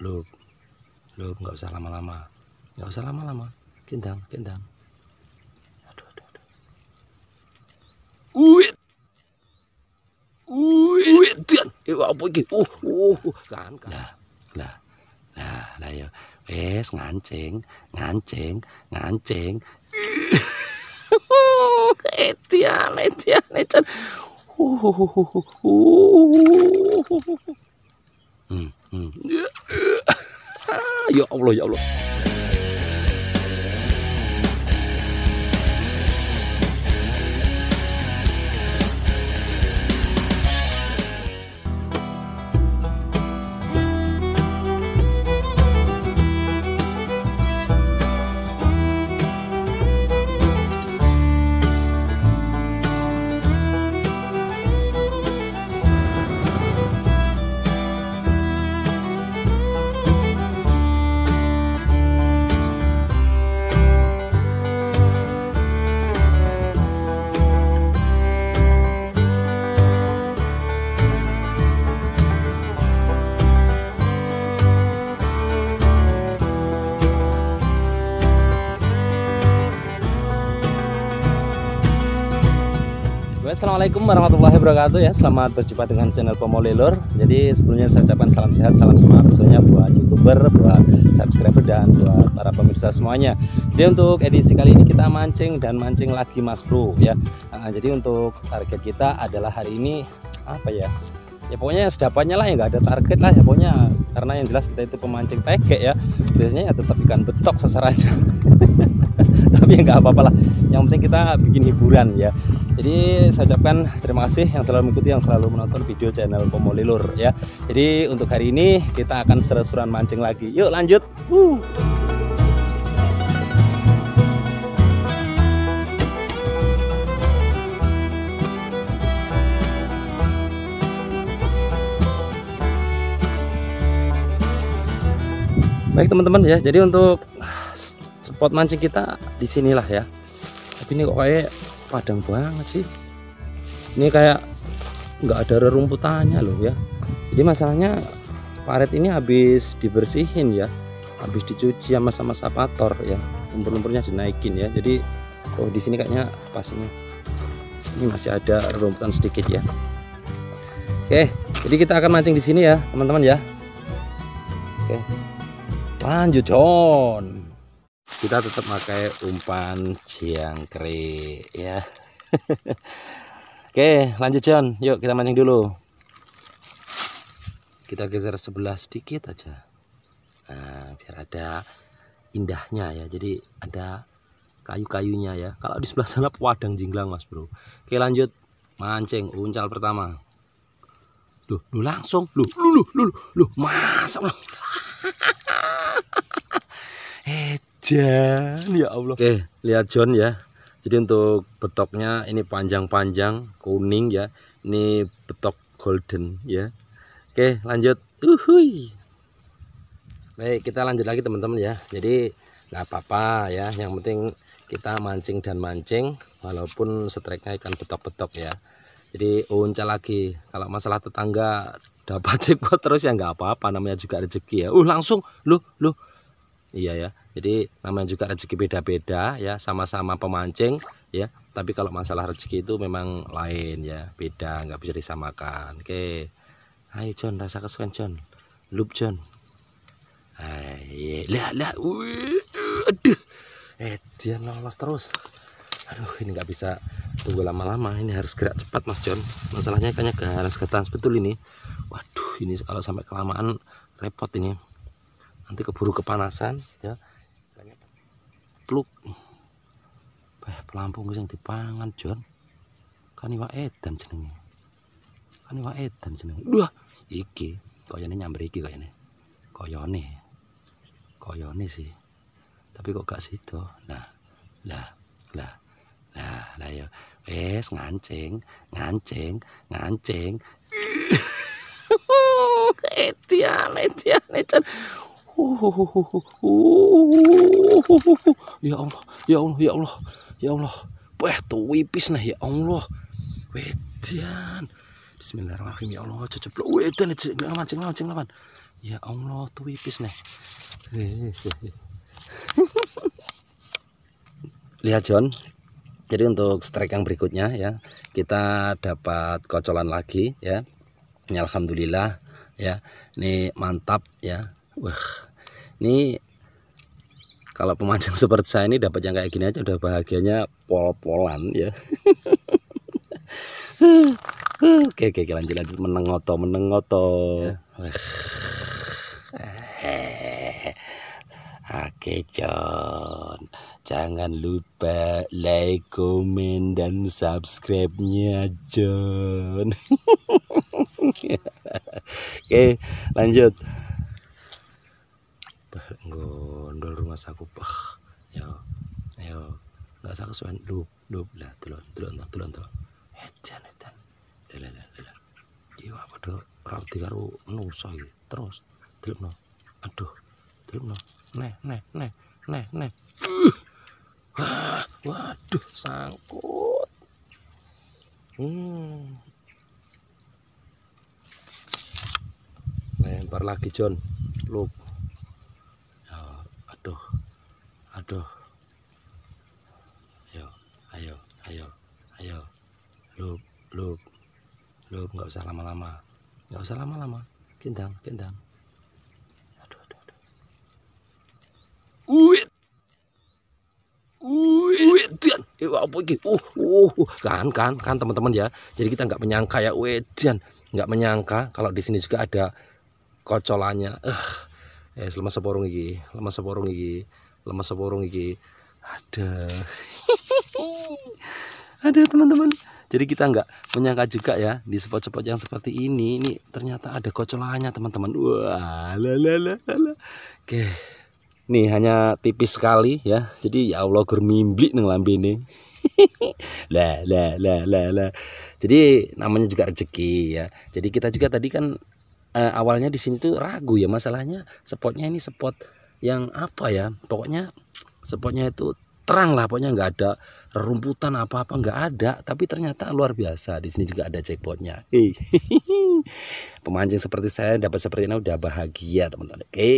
lu lu nggak usah lama-lama. Nggak usah lama-lama. Gendang, gendang. Aduh, aduh, aduh. Uwit. Uwit, dan. Eh, apa ini? Uh, uh, uh. Kan, kan. Lah, lah. Lah, lah ya. Wes, ngancing, ngancing, ngancing. Edian, eh, edian, eh, edian. Eh, uh, uh, uh, uh, uh, uh, uh, uh. Hmm, hmm. Ya. Yo Allah ya Allah Assalamualaikum warahmatullahi wabarakatuh ya Selamat berjumpa dengan channel Pomolelor Jadi sebelumnya saya ucapkan salam sehat, salam semangat tentunya buat youtuber, buat subscriber dan buat para pemirsa semuanya Jadi untuk edisi kali ini kita mancing dan mancing lagi mas bro ya nah, Jadi untuk target kita adalah hari ini apa ya ya pokoknya sedapatnya lah ya nggak ada target lah ya pokoknya karena yang jelas kita itu pemancing tege ya biasanya ya tetap ikan betok sasarannya tapi nggak apa-apa lah yang penting kita bikin hiburan ya jadi saya ucapkan terima kasih yang selalu mengikuti yang selalu menonton video channel Pomolilur ya jadi untuk hari ini kita akan seresuran mancing lagi yuk lanjut Woo. Baik teman-teman ya, jadi untuk spot mancing kita di sinilah ya tapi ini kok kayak padang banget sih ini kayak nggak ada rerumputannya loh ya jadi masalahnya paret ini habis dibersihin ya habis dicuci sama sama sapator ya lumpur-lumpurnya dinaikin ya jadi oh di sini kayaknya pasnya ini masih ada rerumputan sedikit ya oke jadi kita akan mancing di sini ya teman-teman ya oke lanjut John kita tetap pakai umpan jangkrik ya Oke lanjut John yuk kita mancing dulu kita geser sebelah sedikit aja nah, biar ada indahnya ya jadi ada kayu-kayunya ya kalau di sebelah sana wadang jinglang mas bro Oke lanjut mancing uncal pertama Duh, lu langsung lu lu lu lu lu masa lu hujan ya Allah oke lihat John ya jadi untuk betoknya ini panjang-panjang kuning ya ini betok golden ya oke lanjut Uhuy. baik kita lanjut lagi teman-teman ya jadi nggak apa-apa ya yang penting kita mancing dan mancing walaupun setreknya ikan betok-betok ya jadi unca lagi kalau masalah tetangga dapat buat terus ya nggak apa-apa namanya juga rezeki ya uh langsung lu lu iya ya jadi namanya juga rezeki beda-beda ya, sama-sama pemancing ya. Tapi kalau masalah rezeki itu memang lain ya, beda, nggak bisa disamakan. Oke. Ayo John, rasa kesukaan John. Lup John. Ayo, lah lah. Wih, aduh. Eh, dia lolos terus. Aduh, ini nggak bisa tunggu lama-lama. Ini harus gerak cepat, Mas John. Masalahnya kayaknya harus ketan sebetul ini. Waduh, ini kalau sampai kelamaan repot ini nanti keburu kepanasan ya dipluk Beh, pelampung yang dipangan John kan iwa edan jenenge kan iwa edan jenenge duh iki kayane nyamber iki kayane koyone koyone sih tapi kok gak situ nah lah lah lah lah ya wes ngancing ngancing ngancing Edian, edian, edian. Uh, uh, uh, uh, uh ya Allah ya Allah ya Allah ya Allah wah tuh wipis nih ya Allah wedan Bismillahirrahmanirrahim ya Allah ceplok wedan lawan ceng lawan ceng lawan ya Allah tuh wipis nih lihat John jadi untuk strike yang berikutnya ya kita dapat kocolan lagi ya ini Alhamdulillah ya ini mantap ya wah ini kalau pemancing seperti saya ini dapat yang kayak gini aja udah bahagianya pol-polan ya oke oke lanjut lanjut menengoto menengoto ya. Oke John Jangan lupa like, komen, dan subscribe-nya John Oke lanjut balik gondol rumah saku yo yo nggak saku suan dup dup lah telon telon tak telon telon edan edan lelah lelah jiwa pada rauti karu soi terus telon no aduh telon no neh neh neh neh neh uh, waduh sangkut hmm lempar lagi John loop aduh aduh ayo ayo ayo ayo lup lup lup nggak usah lama-lama nggak usah lama-lama kendang kendang aduh aduh aduh uwit dian eh, apa ini? Uh, uh, uh. kan, kan, kan teman-teman ya. Jadi kita nggak menyangka ya, dian nggak menyangka kalau di sini juga ada kocolannya. Uh eh lemas seporong iki lemas seporong iki lemas seporong iki ada ada teman-teman jadi kita nggak menyangka juga ya di spot-spot yang seperti ini ini ternyata ada kocolanya teman-teman wah lalala oke nih hanya tipis sekali ya jadi ya Allah germimblik neng lambi ini lah lah lah lah lah jadi namanya juga rezeki ya jadi kita juga tadi kan eh, awalnya di sini tuh ragu ya masalahnya spotnya ini spot yang apa ya pokoknya spotnya itu terang lah pokoknya nggak ada rumputan apa-apa nggak ada tapi ternyata luar biasa di sini juga ada jackpotnya hey. pemancing seperti saya dapat seperti ini udah bahagia teman-teman oke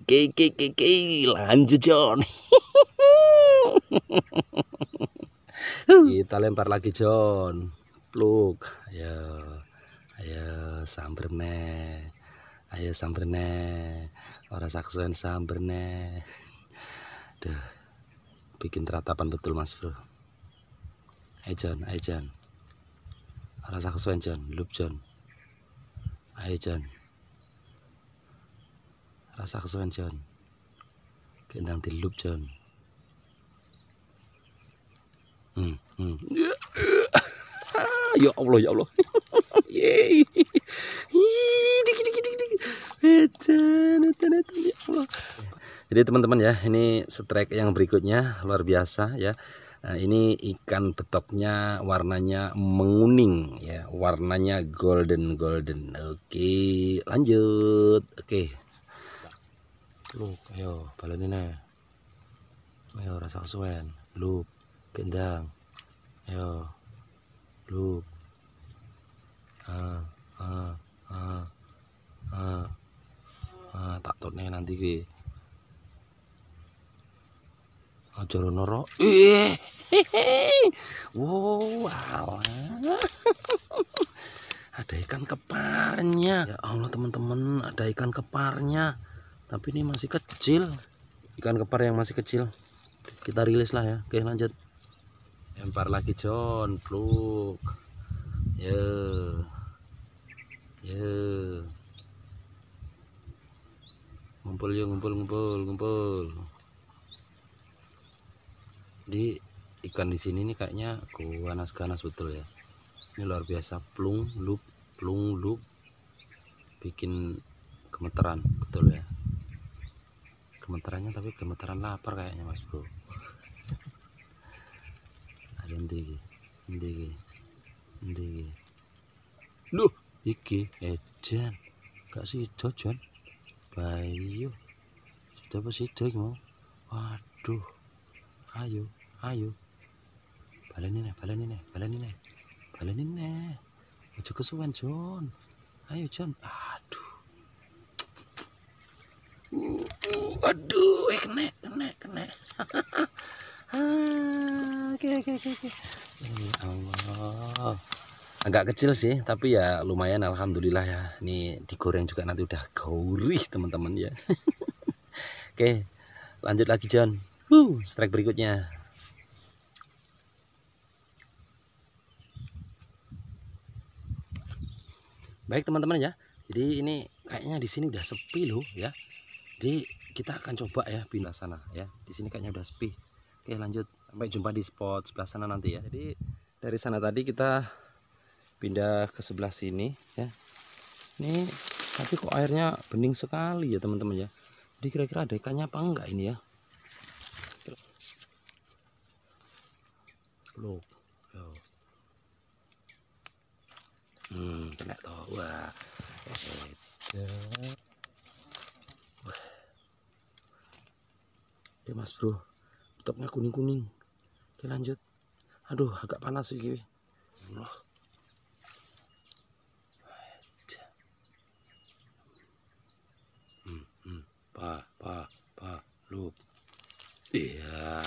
oke oke oke oke lanjut John kita lempar lagi John pluk ya samberne ayo samberne orang saksuen samberne deh bikin teratapan betul mas bro ayo John ayo John orang saksuen John loop John ayo John rasa kesuwen John kendang di loop John hmm, hmm. ya Allah ya Allah Yeay. dikit dikit dikit. netan Ya Allah. Jadi teman-teman ya, ini strike yang berikutnya luar biasa ya. Nah, ini ikan betoknya warnanya menguning ya, warnanya golden golden. Oke, lanjut. Oke. Look, ayo ini. Ayo rasa suwen. Look, gendang. Ayo. Look. nanti gue Aja noro Wow, ada ikan keparnya. Ya Allah, teman-teman, ada ikan keparnya. Tapi ini masih kecil. Ikan kepar yang masih kecil. Kita rilis lah ya. Oke, lanjut. empar lagi, John. Pluk. Ya. Ya ngumpul yuk ngumpul ngumpul ngumpul di ikan di sini nih kayaknya ganas-ganas betul ya ini luar biasa plung lup plung lup bikin gemeteran betul ya gemeterannya tapi gemeteran lapar kayaknya mas bro ada yang tinggi tinggi tinggi lu iki ejen eh, gak sih dojon ayo, yo sudah apa mau waduh ayo ayo balenin nih balenin nih balenin nih baleni nih ojo kesuwen John ayo John aduh aduh eh kena kena kena ah, oke oke oke ya Allah agak kecil sih tapi ya lumayan alhamdulillah ya ini digoreng juga nanti udah gurih, teman-teman ya oke lanjut lagi John Woo, strike berikutnya baik teman-teman ya jadi ini kayaknya di sini udah sepi loh ya jadi kita akan coba ya pindah sana ya di sini kayaknya udah sepi oke lanjut sampai jumpa di spot sebelah sana nanti ya jadi dari sana tadi kita pindah ke sebelah sini ya ini tapi kok airnya bening sekali ya teman-teman ya jadi kira-kira ada ikannya apa enggak ini ya loh hmm kena wah Oke mas bro topnya kuning-kuning Oke lanjut Aduh agak panas sih Allah pa pa pa lu iya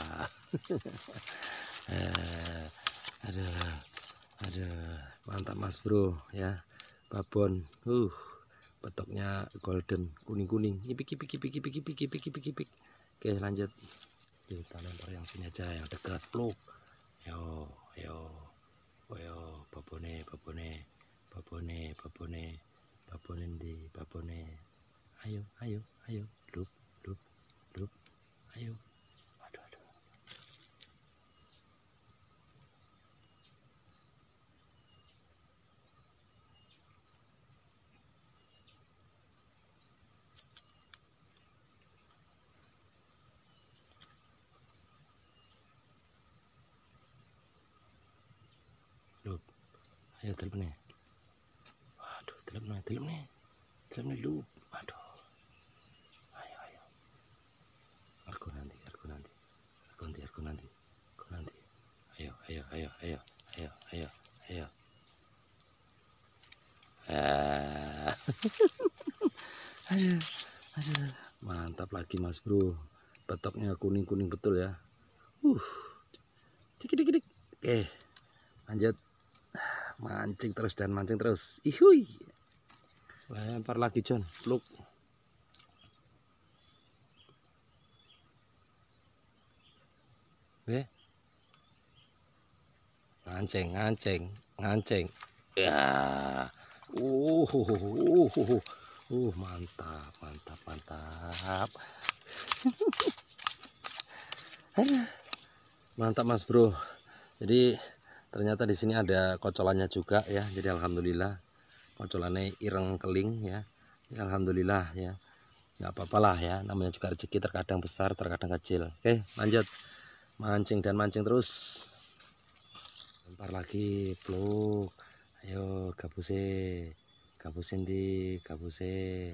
eh, ada ada mantap mas bro ya babon uh petoknya golden kuning kuning ipik ipik ipik ipik ipik ipik ipik ipik oke lanjut kita lempar yang sini aja yang dekat lu yo yo yo babone babone Ayo nih, Waduh, nih, teleponnya. nih lu. Waduh. Ayo, ayo. Argo nanti, Argo nanti. Argo nanti, Argo nanti. Argo nanti. Ayo, ayo, ayo, ayo, ayo, ayo, ayo. ayo ayo ayo, Mantap lagi Mas Bro. Betoknya kuning-kuning betul ya. Uh. dikit dikit dik. Oke. Lanjut mancing terus dan mancing terus ihui lempar lagi John look, eh ngancing ngancing ngancing ya uh, uh, uh, uh, uh mantap mantap mantap mantap mas bro jadi ternyata di sini ada kocolannya juga ya jadi alhamdulillah kocolannya ireng keling ya jadi alhamdulillah ya nggak apa-apalah ya namanya juga rezeki terkadang besar terkadang kecil oke lanjut mancing dan mancing terus lempar lagi peluk ayo gabuse gabusin di gabuse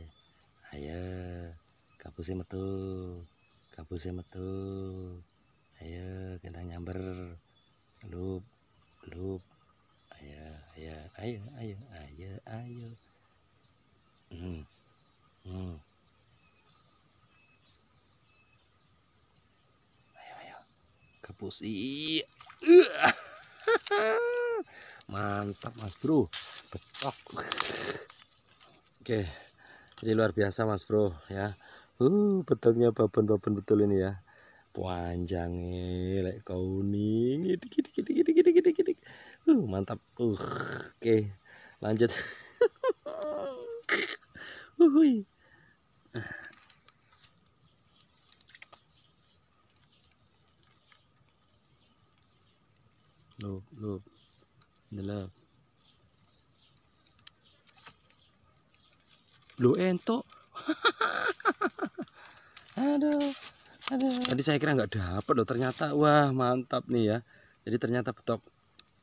ayo gabuse metu gabuse metu ayo kita nyamber lup klub ayo ayo ayo ayo ayo ayo hmm. Hmm. ayo ayo kapus mantap mas bro betok oke jadi luar biasa mas bro ya uh betoknya babon-babon betul ini ya panjang lek kuning dikit dikit dikit dikit dikit mantap uh, oke lanjut Uhuy. Loop, loop, the love. Lu eh, ento. aduh, aduh. Tadi saya kira nggak dapat loh, ternyata wah mantap nih ya. Jadi ternyata betok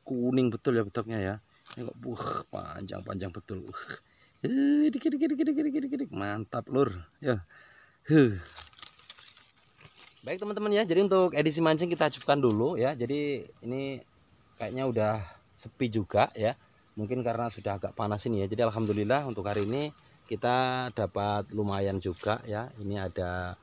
kuning betul ya betoknya ya ini kok buh panjang-panjang betul uh dikit dikit dikit dikit dikit dikit mantap lur ya huh. baik teman-teman ya jadi untuk edisi mancing kita cukupkan dulu ya jadi ini kayaknya udah sepi juga ya mungkin karena sudah agak panas ini ya jadi alhamdulillah untuk hari ini kita dapat lumayan juga ya ini ada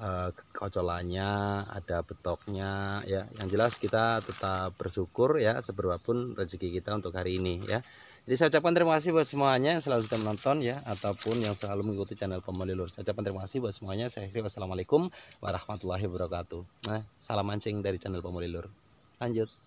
uh, eh, kocolannya, ada betoknya ya. Yang jelas kita tetap bersyukur ya seberapapun rezeki kita untuk hari ini ya. Jadi saya ucapkan terima kasih buat semuanya yang selalu sudah menonton ya ataupun yang selalu mengikuti channel Lur. Saya ucapkan terima kasih buat semuanya. Saya akhiri wassalamualaikum warahmatullahi wabarakatuh. Nah, salam mancing dari channel Lur. Lanjut.